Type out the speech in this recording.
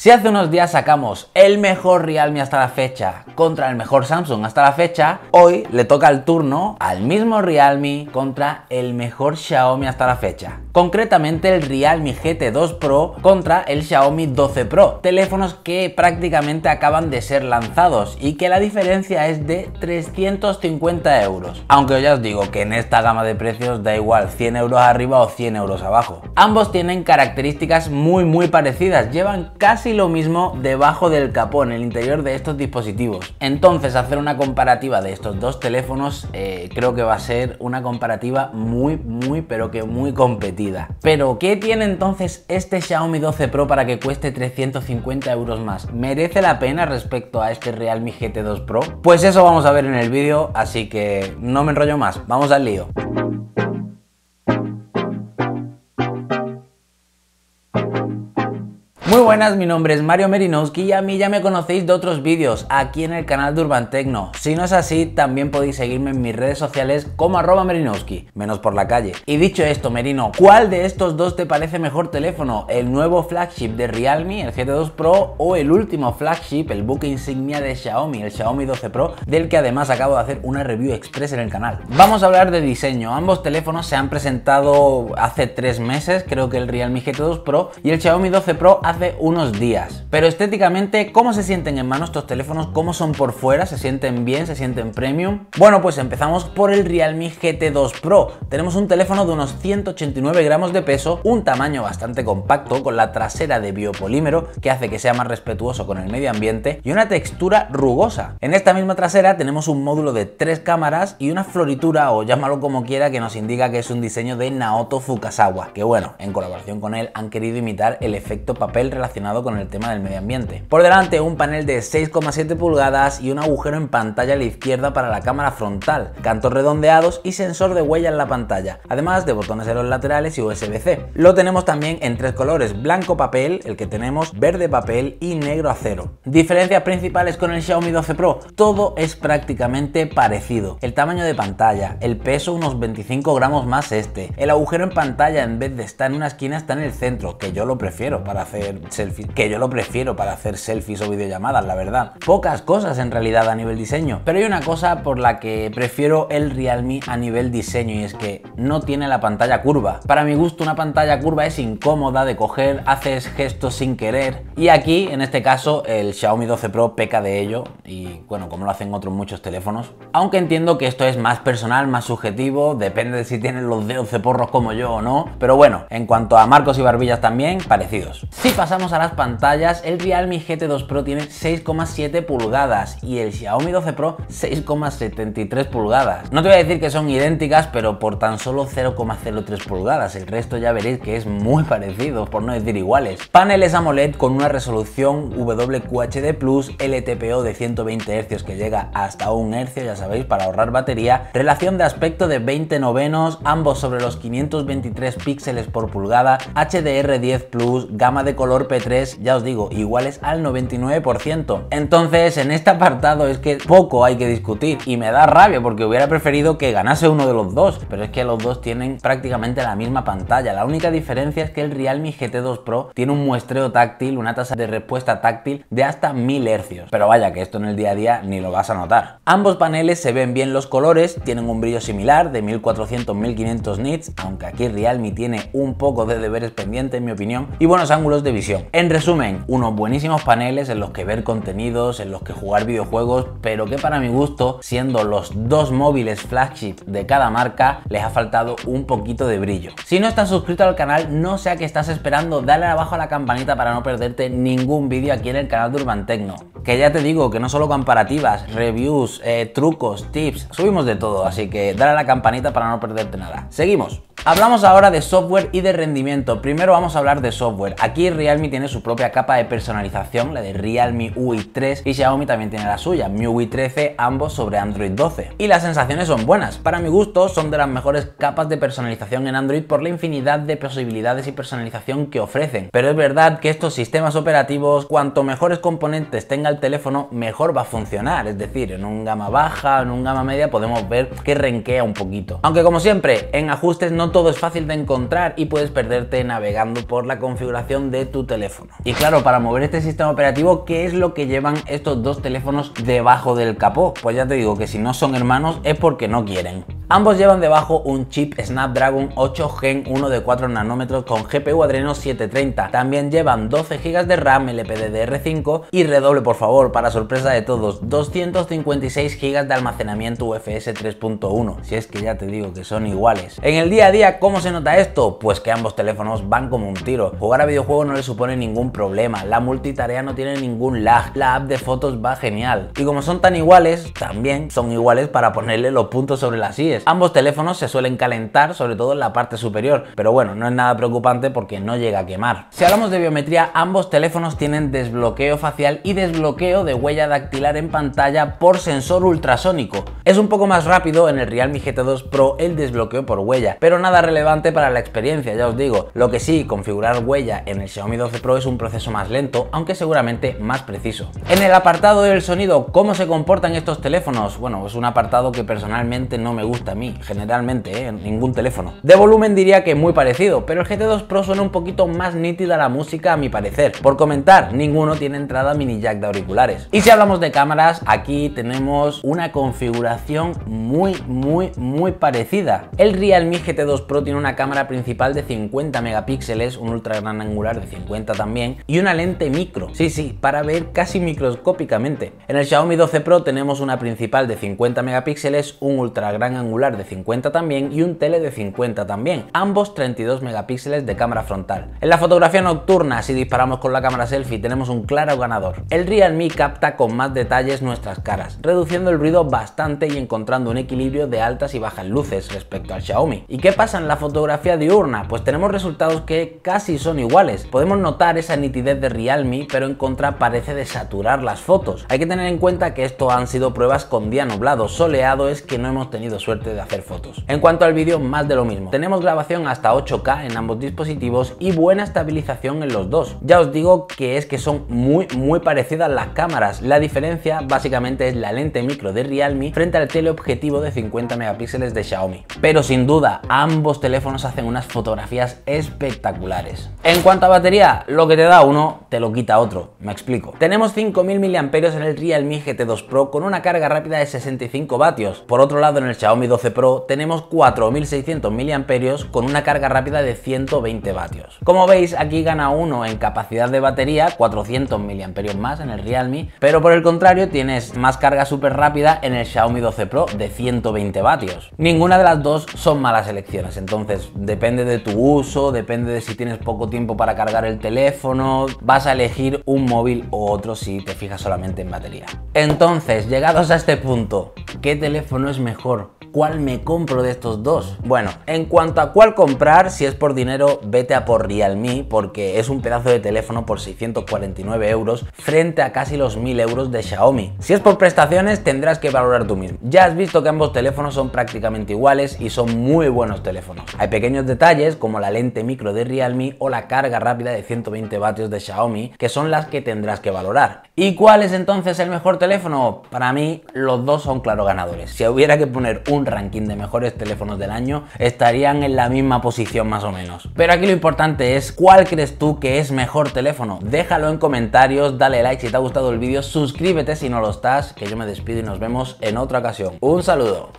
Si hace unos días sacamos el mejor Realme hasta la fecha contra el mejor Samsung hasta la fecha, hoy le toca el turno al mismo Realme contra el mejor Xiaomi hasta la fecha. Concretamente el Realme GT2 Pro contra el Xiaomi 12 Pro, teléfonos que prácticamente acaban de ser lanzados y que la diferencia es de 350 euros. Aunque ya os digo que en esta gama de precios da igual 100 euros arriba o 100 euros abajo. Ambos tienen características muy muy parecidas, llevan casi lo mismo debajo del capó, en el interior de estos dispositivos. Entonces hacer una comparativa de estos dos teléfonos eh, creo que va a ser una comparativa muy, muy, pero que muy competida. Pero, ¿qué tiene entonces este Xiaomi 12 Pro para que cueste 350 euros más? ¿Merece la pena respecto a este Realme GT2 Pro? Pues eso vamos a ver en el vídeo, así que no me enrollo más, vamos al lío. buenas, mi nombre es Mario Merinowski y a mí ya me conocéis de otros vídeos aquí en el canal de Urban Tecno. Si no es así, también podéis seguirme en mis redes sociales como arroba Merinowski, menos por la calle. Y dicho esto, Merino, ¿cuál de estos dos te parece mejor teléfono? ¿El nuevo flagship de Realme, el GT2 Pro o el último flagship, el buque insignia de Xiaomi, el Xiaomi 12 Pro, del que además acabo de hacer una review express en el canal? Vamos a hablar de diseño. Ambos teléfonos se han presentado hace tres meses, creo que el Realme GT2 Pro y el Xiaomi 12 Pro hace unos días. Pero estéticamente, ¿cómo se sienten en mano estos teléfonos? ¿Cómo son por fuera? ¿Se sienten bien? ¿Se sienten premium? Bueno, pues empezamos por el Realme GT2 Pro. Tenemos un teléfono de unos 189 gramos de peso, un tamaño bastante compacto, con la trasera de biopolímero que hace que sea más respetuoso con el medio ambiente y una textura rugosa. En esta misma trasera tenemos un módulo de tres cámaras y una floritura o llámalo como quiera que nos indica que es un diseño de Naoto Fukasawa, que bueno, en colaboración con él han querido imitar el efecto papel relacionado con el tema del medio ambiente. Por delante un panel de 6,7 pulgadas y un agujero en pantalla a la izquierda para la cámara frontal, cantos redondeados y sensor de huella en la pantalla, además de botones en los laterales y USB-C. Lo tenemos también en tres colores, blanco papel, el que tenemos, verde papel y negro acero. Diferencias principales con el Xiaomi 12 Pro, todo es prácticamente parecido. El tamaño de pantalla, el peso unos 25 gramos más este, el agujero en pantalla en vez de estar en una esquina está en el centro, que yo lo prefiero para hacer selfies, que yo lo prefiero para hacer selfies o videollamadas, la verdad. Pocas cosas en realidad a nivel diseño, pero hay una cosa por la que prefiero el Realme a nivel diseño y es que no tiene la pantalla curva. Para mi gusto una pantalla curva es incómoda de coger, haces gestos sin querer y aquí en este caso el Xiaomi 12 Pro peca de ello y bueno, como lo hacen otros muchos teléfonos. Aunque entiendo que esto es más personal, más subjetivo, depende de si tienen los dedos de porros como yo o no, pero bueno, en cuanto a marcos y barbillas también, parecidos. Si pasamos a las pantallas, el Realme GT2 Pro tiene 6,7 pulgadas y el Xiaomi 12 Pro 6,73 pulgadas. No te voy a decir que son idénticas, pero por tan solo 0,03 pulgadas. El resto ya veréis que es muy parecido, por no decir iguales. Paneles AMOLED con una resolución WQHD+, LTPO de 120 Hz que llega hasta un Hz, ya sabéis, para ahorrar batería. Relación de aspecto de 20 novenos, ambos sobre los 523 píxeles por pulgada, HDR10+, plus gama de color P3, ya os digo, iguales al 99%. Entonces, en este apartado es que poco hay que discutir y me da rabia porque hubiera preferido que ganase uno de los dos, pero es que los dos tienen prácticamente la misma pantalla. La única diferencia es que el Realme GT2 Pro tiene un muestreo táctil, una tasa de respuesta táctil de hasta 1000 Hz. Pero vaya que esto en el día a día ni lo vas a notar. Ambos paneles se ven bien los colores, tienen un brillo similar de 1400-1500 nits, aunque aquí Realme tiene un poco de deberes pendientes en mi opinión, y buenos ángulos de visión. En resumen, unos buenísimos paneles en los que ver contenidos, en los que jugar videojuegos, pero que para mi gusto, siendo los dos móviles flagship de cada marca, les ha faltado un poquito de brillo. Si no estás suscrito al canal, no sea que estás esperando, dale abajo a la campanita para no perderte ningún vídeo aquí en el canal de Urban Que ya te digo que no solo comparativas, reviews, eh, trucos, tips, subimos de todo, así que dale a la campanita para no perderte nada. Seguimos. Hablamos ahora de software y de rendimiento. Primero vamos a hablar de software. Aquí Realme tiene su propia capa de personalización, la de Realme UI 3 y Xiaomi también tiene la suya, MIUI 13, ambos sobre Android 12. Y las sensaciones son buenas. Para mi gusto son de las mejores capas de personalización en Android por la infinidad de posibilidades y personalización que ofrecen. Pero es verdad que estos sistemas operativos, cuanto mejores componentes tenga el teléfono, mejor va a funcionar. Es decir, en un gama baja, en un gama media podemos ver que renquea un poquito. Aunque como siempre, en ajustes no todo es fácil de encontrar y puedes perderte navegando por la configuración de tu teléfono y claro, para mover este sistema operativo, ¿qué es lo que llevan estos dos teléfonos debajo del capó? Pues ya te digo que si no son hermanos es porque no quieren. Ambos llevan debajo un chip Snapdragon 8 Gen 1 de 4 nanómetros con GPU Adreno 730. También llevan 12 GB de RAM LPDDR5 y redoble por favor, para sorpresa de todos, 256 GB de almacenamiento UFS 3.1, si es que ya te digo que son iguales. En el día a día, ¿cómo se nota esto? Pues que ambos teléfonos van como un tiro. Jugar a videojuegos no le supone ningún problema, la multitarea no tiene ningún lag, la app de fotos va genial. Y como son tan iguales, también son iguales para ponerle los puntos sobre las IES Ambos teléfonos se suelen calentar, sobre todo en la parte superior, pero bueno, no es nada preocupante porque no llega a quemar. Si hablamos de biometría, ambos teléfonos tienen desbloqueo facial y desbloqueo de huella dactilar en pantalla por sensor ultrasónico. Es un poco más rápido en el Realme GT2 Pro el desbloqueo por huella, pero nada relevante para la experiencia, ya os digo. Lo que sí, configurar huella en el Xiaomi 12 Pro es un proceso más lento, aunque seguramente más preciso. En el apartado del sonido, ¿cómo se comportan estos teléfonos? Bueno, es un apartado que personalmente no me gusta a mí, generalmente, en ¿eh? ningún teléfono. De volumen diría que muy parecido, pero el GT2 Pro suena un poquito más nítida la música a mi parecer. Por comentar, ninguno tiene entrada mini jack de auriculares. Y si hablamos de cámaras, aquí tenemos una configuración muy, muy, muy parecida. El Realme GT2 Pro tiene una cámara principal de 50 megapíxeles, un ultra gran angular de 50 también, y una lente micro. Sí, sí, para ver casi microscópicamente. En el Xiaomi 12 Pro tenemos una principal de 50 megapíxeles, un ultra gran angular de 50 también y un tele de 50 también, ambos 32 megapíxeles de cámara frontal. En la fotografía nocturna, si disparamos con la cámara selfie, tenemos un claro ganador. El Realme capta con más detalles nuestras caras, reduciendo el ruido bastante y encontrando un equilibrio de altas y bajas luces respecto al Xiaomi. ¿Y qué pasa en la fotografía diurna? Pues tenemos resultados que casi son iguales. Podemos notar esa nitidez de Realme, pero en contra parece desaturar las fotos. Hay que tener en cuenta que esto han sido pruebas con día nublado, soleado es que no hemos tenido suerte de hacer fotos. En cuanto al vídeo, más de lo mismo. Tenemos grabación hasta 8K en ambos dispositivos y buena estabilización en los dos. Ya os digo que es que son muy muy parecidas las cámaras. La diferencia básicamente es la lente micro de Realme frente al teleobjetivo de 50 megapíxeles de Xiaomi. Pero sin duda, ambos teléfonos hacen unas fotografías espectaculares. En cuanto a batería, lo que te da uno, te lo quita otro. Me explico. Tenemos 5000 mAh en el Realme GT2 Pro con una carga rápida de 65 vatios. Por otro lado, en el Xiaomi 12 Pro tenemos 4600 mAh con una carga rápida de 120 vatios. Como veis, aquí gana uno en capacidad de batería, 400 mAh más en el Realme, pero por el contrario tienes más carga súper rápida en el Xiaomi 12 Pro de 120 vatios. Ninguna de las dos son malas elecciones, entonces depende de tu uso, depende de si tienes poco tiempo para cargar el teléfono, vas a elegir un móvil u otro si te fijas solamente en batería. Entonces, llegados a este punto, ¿qué teléfono es mejor? cuál me compro de estos dos. Bueno, en cuanto a cuál comprar, si es por dinero, vete a por Realme, porque es un pedazo de teléfono por 649 euros frente a casi los 1000 euros de Xiaomi. Si es por prestaciones, tendrás que valorar tú mismo. Ya has visto que ambos teléfonos son prácticamente iguales y son muy buenos teléfonos. Hay pequeños detalles como la lente micro de Realme o la carga rápida de 120 vatios de Xiaomi, que son las que tendrás que valorar. ¿Y cuál es entonces el mejor teléfono? Para mí, los dos son claro ganadores. Si hubiera que poner un ranking de mejores teléfonos del año, estarían en la misma posición más o menos. Pero aquí lo importante es, ¿cuál crees tú que es mejor teléfono? Déjalo en comentarios, dale like si te ha gustado el vídeo, suscríbete si no lo estás, que yo me despido y nos vemos en otra ocasión. Un saludo.